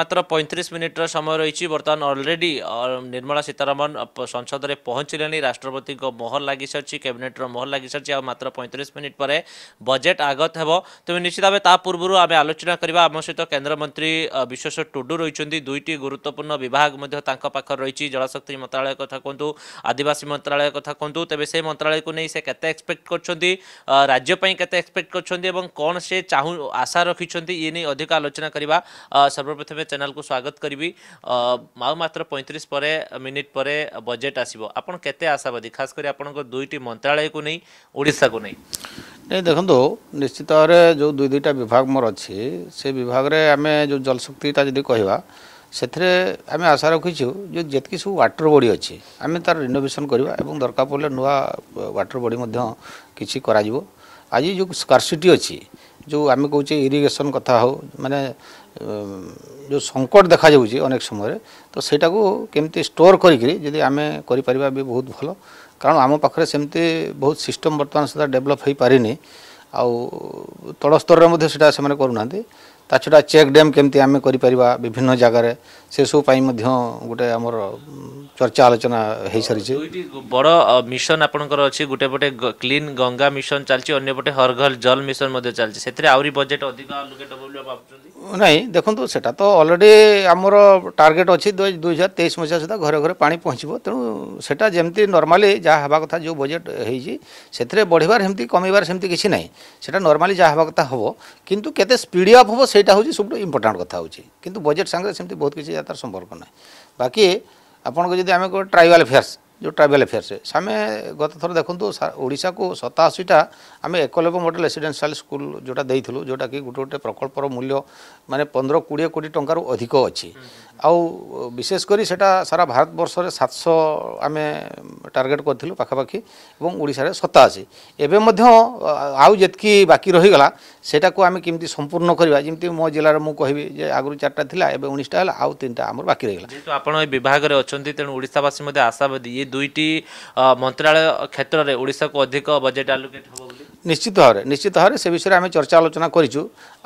মাত্র পঁয়ত্রিশ মিনিটর সময় রয়েছে বর্তমান অলরেডি নির্মলা সীতারমন সংসদরে পৌঁছিলে রাষ্ট্রপতি মোহর লাগিসারি ক্যাবিনেটর মোহর লাগিসারি মাত্র পঁয়ত্রিশ মিনিট পরে বজেট আগত হব তবে নিশ্চিত ভাবে তা পূর্ব আমি আলোচনা করা আমার সহ কেন্দ্রমন্ত্রী বিশ্বেশ্বর টুডু রয়েছেন দুইটি গুরুত্বপূর্ণ বিভাগ পাখে রয়েছে জলশক্তি মন্ত্রালয় কথা কুহতু আদিবাসী মন্ত্রালয় কথা কুহতু তবে সেই মন্ত্রালয়কে নিয়ে সে কেতে এক্সপেক্ট করছেন রাজ্যপ্রাই কেতে এক্সপেক্ট করছেন এবং কোণ সে চাহু আশা রাখি ইয়ে নিয়ে অধিক আলোচনা করা সর্বপ্রথমে प्रथम चैनल को स्वागत करी आउ मात्र पैंतीस पर मिनिट पर बजेट आसब के आशावादी खास कर दुईट मंत्रालय को नहीं ओडा को नहीं देखो निश्चित भाव जो दुई दुईटा विभाग मोर अच्छे से विभाग में आम जो जलशक्ति जी कह से आम आशा रखी जो जितक सब व्टर बड़ी अच्छे आम तार रिनोभेसन करवा दरकार पड़े नुआ व्टर बड़ी किसी कर आज जो स्कर्सीटी अच्छी जो आम कौचे इरीगेसन कथ हो मैंने ଯେଉଁ ସଙ୍କଟ ଦେଖାଯାଉଛି ଅନେକ ସମୟରେ ତ ସେଇଟାକୁ କେମିତି ଷ୍ଟୋର କରିକିରି ଯଦି ଆମେ କରିପାରିବା ବି ବହୁତ ଭଲ କାରଣ ଆମ ପାଖରେ ସେମିତି ବହୁତ ସିଷ୍ଟମ୍ ବର୍ତ୍ତମାନ ସୁଦ୍ଧା ଡେଭଲପ୍ ହୋଇପାରିନି ଆଉ ତଳ ସ୍ତରରେ ମଧ୍ୟ ସେଇଟା ସେମାନେ କରୁନାହାନ୍ତି ତା ଛଡ଼ା ଚେକ୍ ଡ୍ୟାମ୍ କେମିତି ଆମେ କରିପାରିବା ବିଭିନ୍ନ ଜାଗାରେ ସେସବୁ ପାଇଁ ମଧ୍ୟ ଗୋଟେ ଆମର ଚର୍ଚ୍ଚା ଆଲୋଚନା ହୋଇସାରିଛି ବଡ଼ ମିଶନ ଆପଣଙ୍କର ଅଛି ଗୋଟେ ପଟେ କ୍ଲିନ୍ ଗଙ୍ଗା ମିଶନ ଚାଲିଛି ଅନ୍ୟପଟେ ହର ଘର ଜଲ ମିଶନ ମଧ୍ୟ ଚାଲିଛି ସେଥିରେ ଆହୁରି ବଜେଟ୍ ଅଧିକ ଆଲୋକେଟ୍ ହେବ ବୋଲି ଭାବୁଛନ୍ତି ନାଇଁ ଦେଖନ୍ତୁ ସେଟା ତ ଅଲରେଡ଼ି ଆମର ଟାର୍ଗେଟ୍ ଅଛି ଦୁଇ ହଜାର ତେଇଶ ମସିହା ସୁଦ୍ଧା ଘରେ ଘରେ ପାଣି ପହଞ୍ଚିବ ତେଣୁ ସେଟା ଯେମିତି ନର୍ମାଲି ଯାହା ହେବା କଥା ଯେଉଁ ବଜେଟ୍ ହେଇଛି ସେଥିରେ ବଢ଼ିବାର ସେମିତି କମେଇବାର ସେମିତି କିଛି ନାହିଁ ସେଟା ନର୍ମାଲି ଯାହା ହେବା କଥା ହେବ କିନ୍ତୁ କେତେ ସ୍ପିଡ଼ ଅପ୍ ହେବ ସେଇଟା ହେଉଛି ସବୁଠୁ ଇମ୍ପୋର୍ଟାଣ୍ଟ କଥା ହେଉଛି କିନ୍ତୁ ବଜେଟ୍ ସାଙ୍ଗରେ ସେମିତି ବହୁତ କିଛି ତାର ସମ୍ପର୍କ ନାହିଁ ବାକି ଆପଣଙ୍କ ଯଦି ଆମେ କହିବା ଟ୍ରାଇବାଲ୍ ଆଫେୟାର୍ସ ଯେଉଁ ଟ୍ରାଇବାଲ୍ ଆଫେୟାର୍ସ ଆମେ ଗତ ଥର ଦେଖନ୍ତୁ ଓଡ଼ିଶାକୁ ସତାଅଶୀଟା ଆମେ ଏକଲବ୍ୟ ମଡ଼େଲ ରେସିଡେନ୍ସିଆଲ ସ୍କୁଲ ଯେଉଁଟା ଦେଇଥିଲୁ ଯେଉଁଟାକି ଗୋଟେ ଗୋଟେ ପ୍ରକଳ୍ପର ମୂଲ୍ୟ ମାନେ ପନ୍ଦର କୋଡ଼ିଏ କୋଟି ଟଙ୍କାରୁ ଅଧିକ ଅଛି ଆଉ ବିଶେଷ କରି ସେଇଟା ସାରା ଭାରତବର୍ଷରେ ସାତଶହ ଆମେ ଟାର୍ଗେଟ୍ କରିଥିଲୁ ପାଖାପାଖି ଏବଂ ଓଡ଼ିଶାରେ ସତାଅଶୀ ଏବେ ମଧ୍ୟ ଆଉ ଯେତିକି ବାକି ରହିଗଲା ସେଇଟାକୁ ଆମେ କେମିତି ସମ୍ପୂର୍ଣ୍ଣ କରିବା ଯେମିତି ମୋ ଜିଲ୍ଲାରେ ମୁଁ କହିବି ଯେ ଆଗରୁ ଚାରିଟା ଥିଲା ଏବେ ଉଣେଇଶଟା ହେଲା ଆଉ ତିନିଟା ଆମର ବାକି ରହିଗଲା ଯେହେତୁ ଆପଣ ଏ ବିଭାଗରେ ଅଛନ୍ତି ତେଣୁ ଓଡ଼ିଶାବାସୀ ମଧ୍ୟ ଆଶାବାଦୀ ଏ ଦୁଇଟି ମନ୍ତ୍ରାଳୟ କ୍ଷେତ୍ରରେ ଓଡ଼ିଶାକୁ ଅଧିକ ବଜେଟ୍ ଆଲୋକେଟ୍ ହେବ ନିଶ୍ଚିତ ଭାବରେ ନିଶ୍ଚିତ ଭାବରେ ସେ ବିଷୟରେ ଆମେ ଚର୍ଚ୍ଚା ଆଲୋଚନା କରିଛୁ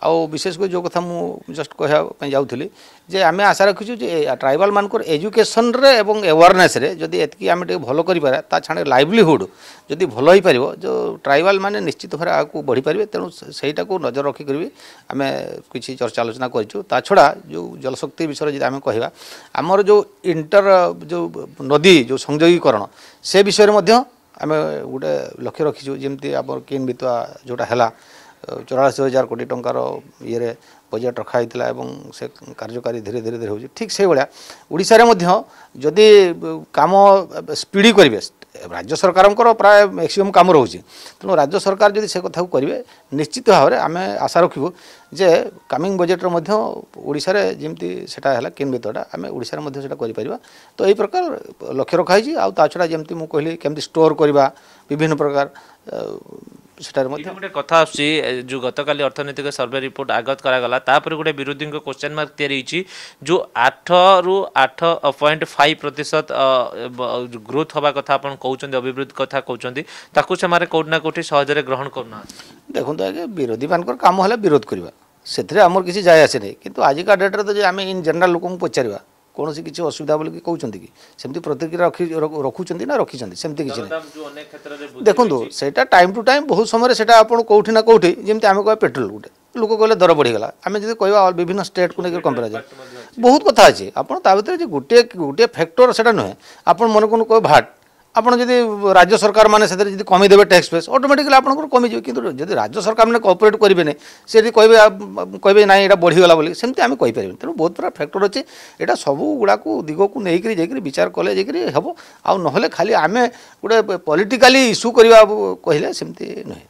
ଆଉ ବିଶେଷ କରି ଯେଉଁ କଥା ମୁଁ ଜଷ୍ଟ କହିବା ପାଇଁ ଯାଉଥିଲି ଯେ ଆମେ ଆଶା দেখুছি যে ট্রাইবাল মানুষ রে এবং রে যদি এতকি আমি টিকে ভালো করিপারা তা ছাড়ে লাইভলিহুড যদি ভালো হয়ে হয়েপার যে ট্রাইবাল মানে নিশ্চিত ভাবে বড়ি পারে তেমন সেইটা নজর রক্ষিকি বি আমি কিছু চর্চা আলোচনা করছু তা ছড়া যে জলশক্তি বিষয়ে যদি আমি কহা আমার যে ইন্টর যে নদী যে সংযোগীকরণ সে বিষয়ে মধ্য আমি গোটে লক্ষ্য রাখিছু যেমনি আমার কিন বিতুয়া যেটা হল চৌরাশি হাজার কোটি টঙ্কার ইয়ে ବଜେଟ୍ ରଖାହେଇଥିଲା ଏବଂ ସେ କାର୍ଯ୍ୟକାରୀ ଧୀରେ ଧୀରେ ଧୀରେ ହେଉଛି ଠିକ୍ ସେଇଭଳିଆ ଓଡ଼ିଶାରେ ମଧ୍ୟ ଯଦି କାମ ସ୍ପିଡ଼ି କରିବେ ରାଜ୍ୟ ସରକାରଙ୍କର ପ୍ରାୟ ମ୍ୟାକ୍ସିମମ୍ କାମ ରହୁଛି ତେଣୁ ରାଜ୍ୟ ସରକାର ଯଦି ସେ କଥାକୁ କରିବେ ନିଶ୍ଚିତ ଭାବରେ ଆମେ ଆଶା ରଖିବୁ ଯେ କମିଂ ବଜେଟ୍ର ମଧ୍ୟ ଓଡ଼ିଶାରେ ଯେମିତି ସେଟା ହେଲା କେନ୍ଦ୍ରିତଟା ଆମେ ଓଡ଼ିଶାରେ ମଧ୍ୟ ସେଟା କରିପାରିବା ତ ଏହି ପ୍ରକାର ଲକ୍ଷ୍ୟ ରଖାହେଇଛି ଆଉ ତା ଛଡ଼ା ଯେମିତି ମୁଁ କହିଲି କେମିତି ଷ୍ଟୋର୍ କରିବା ବିଭିନ୍ନ ପ୍ରକାର সেটার মধ্যে গোটে কথা আসছি যে গতকালি অর্থনৈতিক সর্ভে রিপোর্ট আগত করাগলা তাপরে গোটে বিরোধী কোশ্চেন মার্ক তৈরি হয়েছি যে আঠ রু আঠ পয়েন্ট ফাইভ প্রতিশত গ্রোথ হওয়া কথা আপনার কৌন অভিবৃদ্ধি কথা কৌন তাকে সে কোটি না কোটি সহজে গ্রহণ করু না দেখুন আগে বিরোধী মান কাম হলে বিরোধ করা ସେଥିରେ ଆମର କିଛି ଯାଏ ଆସେନି কিন্তু ଆଜିକା ଡେଟ୍ରେ তো যে আমি ইন ଜେନେରାଲ୍ লোক পচারা କୌଣସି କିଛି ଅସୁବିଧା ବୋଲିକି କହୁଛନ୍ତି କି ସେମିତି ପ୍ରତିକ୍ରିୟା ରଖି ରଖୁଛନ୍ତି ନା ରଖିଛନ୍ତି ସେମିତି କିଛି ନାହିଁ ଦେଖନ୍ତୁ ସେଇଟା ଟାଇମ୍ ଟୁ ଟାଇମ୍ ବହୁତ ସମୟରେ ସେଇଟା ଆପଣ କେଉଁଠି ନା କେଉଁଠି ଯେମିତି ଆମେ କହିବା ପେଟ୍ରୋଲ ଗୋଟେ ଲୋକ କହିଲେ ଦର ବଢ଼ିଗଲା ଆମେ ଯଦି କହିବା ବିଭିନ୍ନ ଷ୍ଟେଟ୍କୁ ନେଇକି କମ୍ପାରିଜନ୍ ବହୁତ କଥା ଅଛି ଆପଣ ତା ଭିତରେ ଯେ ଗୋଟିଏ ଗୋଟିଏ ଫ୍ୟାକ୍ଟର ସେଇଟା ନୁହେଁ ଆପଣ ମନେ କ'ଣ କହିବେ ଭାଟ୍ ଆପଣ ଯଦି ରାଜ୍ୟ ସରକାରମାନେ ସେଥିରେ ଯଦି କମେଇଦେବେ ଟ୍ୟାକ୍ସ ଫେସ୍ ଅଟୋମେଟିକାଲି ଆପଣଙ୍କର କମିଯିବ କିନ୍ତୁ ଯଦି ରାଜ୍ୟ ସରକାରମାନେ କୋଅପରେଟ୍ କରିବେନି ସେ ଯଦି କହିବେ କହିବେ ନାହିଁ ଏଇଟା ବଢ଼ିଗଲା ବୋଲି ସେମିତି ଆମେ କହିପାରିବେନି ତେଣୁ ବହୁତ ପ୍ରକାର ଫ୍ୟାକ୍ଟର ଅଛି ଏଇଟା ସବୁ ଗୁଡ଼ାକୁ ଦିଗକୁ ନେଇକରି ଯାଇକରି ବିଚାର କଲେ ଯାଇକରି ହେବ ଆଉ ନହେଲେ ଖାଲି ଆମେ ଗୋଟେ ପଲିଟିକାଲି ଇସ୍ୟୁ କରିବା କହିଲେ ସେମିତି ନୁହେଁ